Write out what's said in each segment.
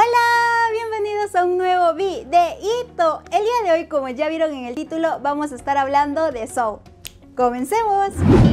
Hola, bienvenidos a un nuevo videíto. El día de hoy, como ya vieron en el título, vamos a estar hablando de Soul. ¡Comencemos! Un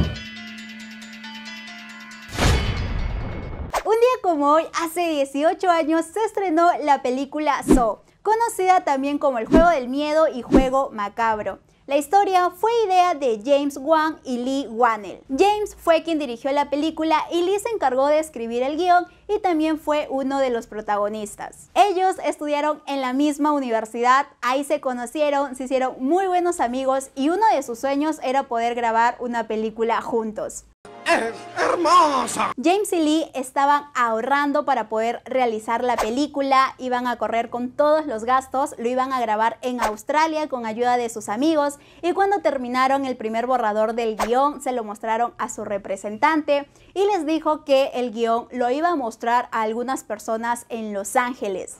día como hoy, hace 18 años, se estrenó la película Soul, conocida también como El Juego del Miedo y Juego Macabro. La historia fue idea de James Wan y Lee Wannell. James fue quien dirigió la película y Lee se encargó de escribir el guión y también fue uno de los protagonistas. Ellos estudiaron en la misma universidad, ahí se conocieron, se hicieron muy buenos amigos y uno de sus sueños era poder grabar una película juntos es hermosa. James y Lee estaban ahorrando para poder realizar la película, iban a correr con todos los gastos, lo iban a grabar en Australia con ayuda de sus amigos y cuando terminaron el primer borrador del guión se lo mostraron a su representante y les dijo que el guión lo iba a mostrar a algunas personas en Los Ángeles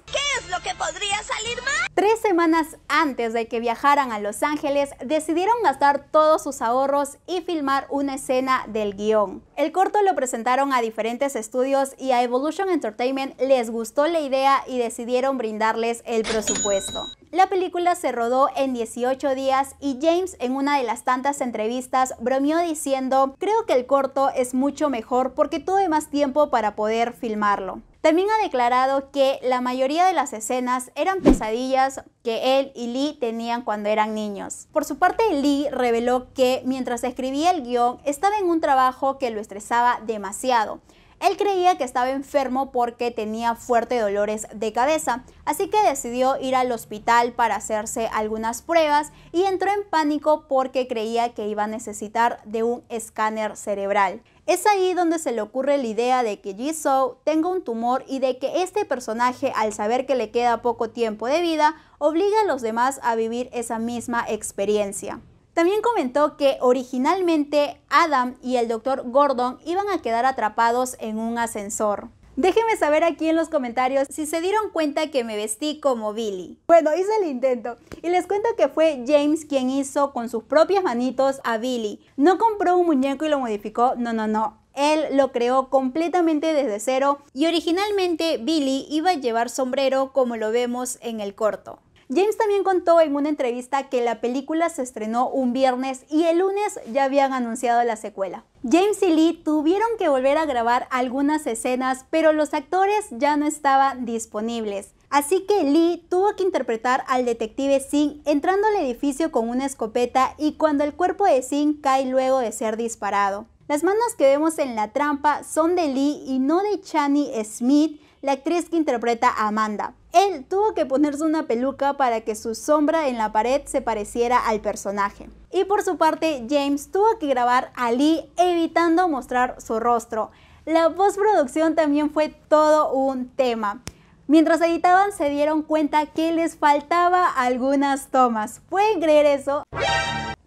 lo que podría salir más. Tres semanas antes de que viajaran a Los Ángeles, decidieron gastar todos sus ahorros y filmar una escena del guión. El corto lo presentaron a diferentes estudios y a Evolution Entertainment les gustó la idea y decidieron brindarles el presupuesto. La película se rodó en 18 días y James en una de las tantas entrevistas bromeó diciendo, creo que el corto es mucho mejor porque tuve más tiempo para poder filmarlo. También ha declarado que la mayoría de las escenas eran pesadillas que él y Lee tenían cuando eran niños. Por su parte, Lee reveló que mientras escribía el guión estaba en un trabajo que lo estresaba demasiado. Él creía que estaba enfermo porque tenía fuertes dolores de cabeza, así que decidió ir al hospital para hacerse algunas pruebas y entró en pánico porque creía que iba a necesitar de un escáner cerebral. Es ahí donde se le ocurre la idea de que Jisoo tenga un tumor y de que este personaje, al saber que le queda poco tiempo de vida, obliga a los demás a vivir esa misma experiencia. También comentó que originalmente Adam y el Dr. Gordon iban a quedar atrapados en un ascensor. Déjenme saber aquí en los comentarios si se dieron cuenta que me vestí como Billy. Bueno, hice el intento y les cuento que fue James quien hizo con sus propias manitos a Billy. No compró un muñeco y lo modificó, no, no, no. Él lo creó completamente desde cero y originalmente Billy iba a llevar sombrero como lo vemos en el corto. James también contó en una entrevista que la película se estrenó un viernes y el lunes ya habían anunciado la secuela. James y Lee tuvieron que volver a grabar algunas escenas, pero los actores ya no estaban disponibles. Así que Lee tuvo que interpretar al detective Singh entrando al edificio con una escopeta y cuando el cuerpo de Singh cae luego de ser disparado. Las manos que vemos en la trampa son de Lee y no de Chani Smith, la actriz que interpreta a Amanda. Él tuvo que ponerse una peluca para que su sombra en la pared se pareciera al personaje. Y por su parte, James tuvo que grabar a Lee evitando mostrar su rostro. La postproducción también fue todo un tema. Mientras editaban se dieron cuenta que les faltaba algunas tomas. ¿Pueden creer eso?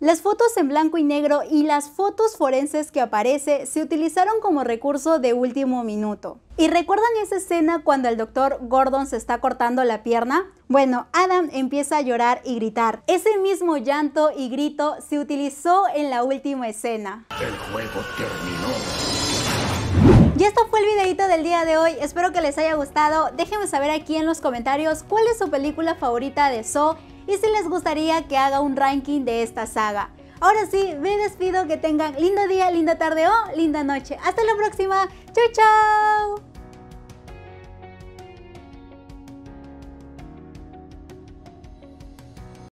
Las fotos en blanco y negro y las fotos forenses que aparece se utilizaron como recurso de último minuto. ¿Y recuerdan esa escena cuando el doctor Gordon se está cortando la pierna? Bueno, Adam empieza a llorar y gritar. Ese mismo llanto y grito se utilizó en la última escena. El juego terminó. Y esto fue el videito del día de hoy, espero que les haya gustado. Déjenme saber aquí en los comentarios cuál es su película favorita de Saw y si les gustaría que haga un ranking de esta saga. Ahora sí, me despido, que tengan lindo día, linda tarde o linda noche. Hasta la próxima. Chau, chau.